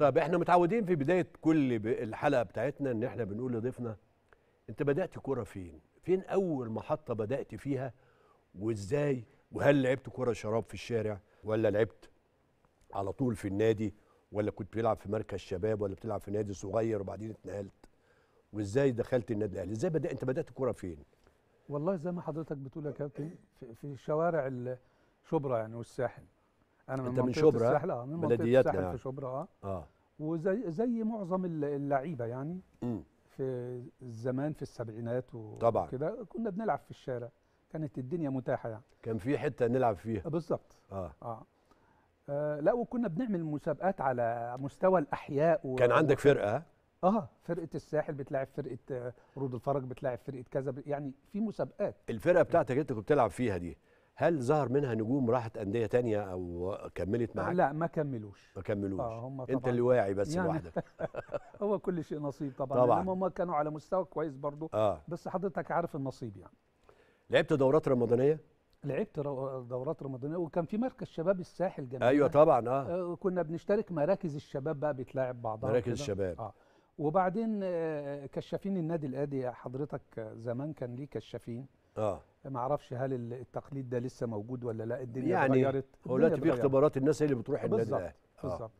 طب احنا متعودين في بدايه كل الحلقه بتاعتنا ان احنا بنقول لضيفنا انت بدات كوره فين؟ فين اول محطه بدات فيها وازاي وهل لعبت كوره شراب في الشارع ولا لعبت على طول في النادي ولا كنت بتلعب في مركز شباب ولا بتلعب في نادي صغير وبعدين اتنقلت وازاي دخلت النادي الاهلي ازاي بدات انت بدات كوره فين والله زي ما حضرتك بتقول يا كابتن في شوارع شبرا يعني والساحل انا من انت من شبرا اه من بلدياتنا يعني. في شبرا اه وزي زي معظم اللعيبه يعني م. في الزمان في السبعينات طبعا كده كنا بنلعب في الشارع كانت الدنيا متاحه يعني كان في حته نلعب فيها بالظبط آه. آه. اه لا وكنا بنعمل مسابقات على مستوى الاحياء و... كان عندك فرقه اه فرقه الساحل بتلاعب فرقه آه، رود الفرج بتلاعب فرقه كذا يعني في مسابقات الفرقه بتاعتك انت كنت بتلعب فيها دي هل ظهر منها نجوم راحت انديه تانية او كملت معاك لا ما كملوش ما كملوش آه هم انت اللي واعي بس يعني لوحدك هو كل شيء نصيب طبعا طبعا هم كانوا على مستوى كويس برضو آه. بس حضرتك عارف النصيب يعني لعبت دورات رمضانيه لعبت دورات رمضانيه وكان في مركز شباب الساحل جميل ايوه طبعا آه. اه كنا بنشترك مراكز الشباب بقى بتلاعب بعضها مراكز الشباب اه وبعدين آه، كشافين النادي الاهلي حضرتك زمان كان ليه كشافين اه ما اعرفش هل التقليد ده لسه موجود ولا لا الدنيا يعني اتغيرت هو دلوقتي في اختبارات الناس هي اللي بتروح النادي الاهلي بالظبط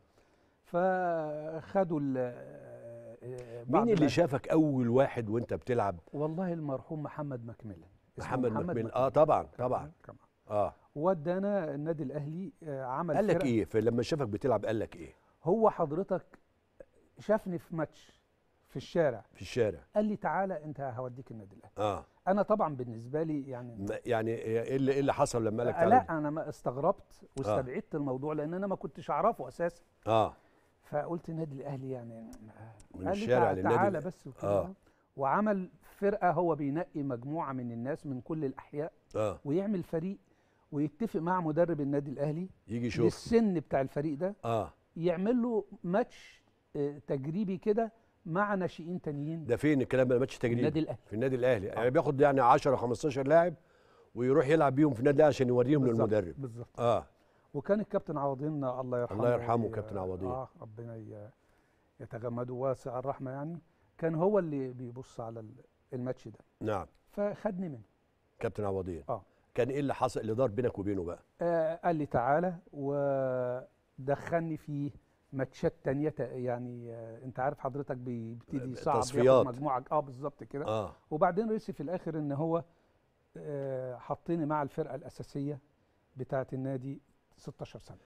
فخدوا آه، مين اللي شافك اول واحد وانت بتلعب والله المرحوم محمد مكملة محمد, محمد مكملة اه طبعا طبعا كمان. اه ودانا النادي الاهلي آه، عمل قال لك ايه فلما شافك بتلعب قال لك ايه هو حضرتك شافني في ماتش في الشارع في الشارع قال لي تعالى انت هوديك النادي الاهلي اه انا طبعا بالنسبه لي يعني يعني ايه اللي, إيه اللي حصل لما قال لك لا انا ما استغربت واستبعدت آه. الموضوع لان انا ما كنتش اعرفه اساسا اه فقلت النادي الاهلي يعني من الشارع للنادي تعالى بس وكده آه. وعمل فرقه هو بينقي مجموعه من الناس من كل الاحياء آه. ويعمل فريق ويتفق مع مدرب النادي الاهلي يجي يشوف السن بتاع الفريق ده آه. يعمل له ماتش آه، تجريبي كده مع ناشئين تانيين ده فين الكلام ده ماتش تجريبي النادي الاهلي في النادي الاهلي آه. يعني بياخد يعني 10 15 لاعب ويروح يلعب بيهم في النادي الاهلي عشان يوريهم للمدرب بالظبط اه وكان الكابتن عوضين الله يرحمه الله يرحمه كابتن عوضين اه ربنا يتغمده واسع الرحمه يعني كان هو اللي بيبص على الماتش ده نعم فخدني منه كابتن عوضين اه كان ايه اللي حصل اللي دار بينك وبينه بقى آه قال لي تعالى ودخلني فيه ماتشات تانية يعني آه، انت عارف حضرتك بيبتدي صعب تصفيات مجموعه اه بالظبط كده آه. وبعدين رسي في الاخر ان هو آه، حطيني مع الفرقه الاساسيه بتاعه النادي 16 سنه